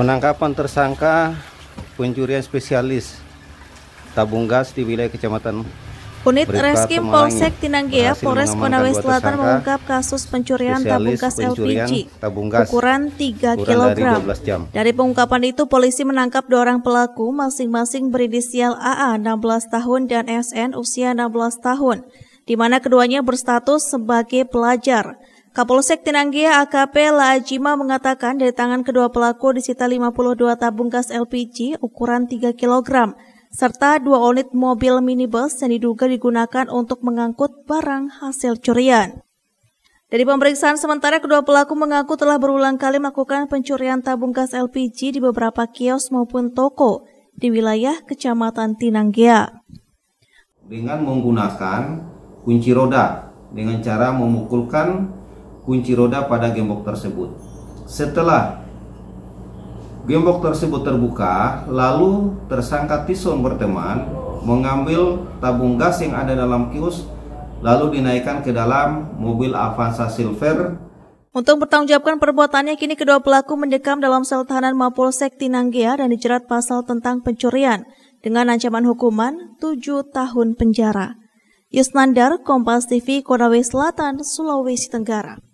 Penangkapan tersangka pencurian spesialis tabung gas di wilayah Kecamatan Unit Reskrim Polsek Tinanggia Polres Konawe Selatan mengungkap kasus pencurian tabung gas LPG tabung gas ukuran 3 kg. Dari, jam. dari pengungkapan itu polisi menangkap dua orang pelaku masing-masing berinisial AA 16 tahun dan SN usia 16 tahun di mana keduanya berstatus sebagai pelajar. Kapolsek Tinanggia AKP Lajima mengatakan dari tangan kedua pelaku disita 52 tabung gas LPG ukuran 3 kg serta dua unit mobil minibus yang diduga digunakan untuk mengangkut barang hasil curian. Dari pemeriksaan sementara, kedua pelaku mengaku telah berulang kali melakukan pencurian tabung gas LPG di beberapa kios maupun toko di wilayah Kecamatan Tinanggia. Dengan menggunakan kunci roda dengan cara memukulkan kunci roda pada gembok tersebut. Setelah gembok tersebut terbuka, lalu tersangka Tison berteman mengambil tabung gas yang ada dalam kios lalu dinaikkan ke dalam mobil Avanza Silver untuk bertanggungjawabkan perbuatannya, kini kedua pelaku mendekam dalam sel tahanan Mapolsek Tinanggea dan dijerat pasal tentang pencurian dengan ancaman hukuman 7 tahun penjara. Yusnandar, Kompas TV, Konawe Selatan, Sulawesi Tenggara.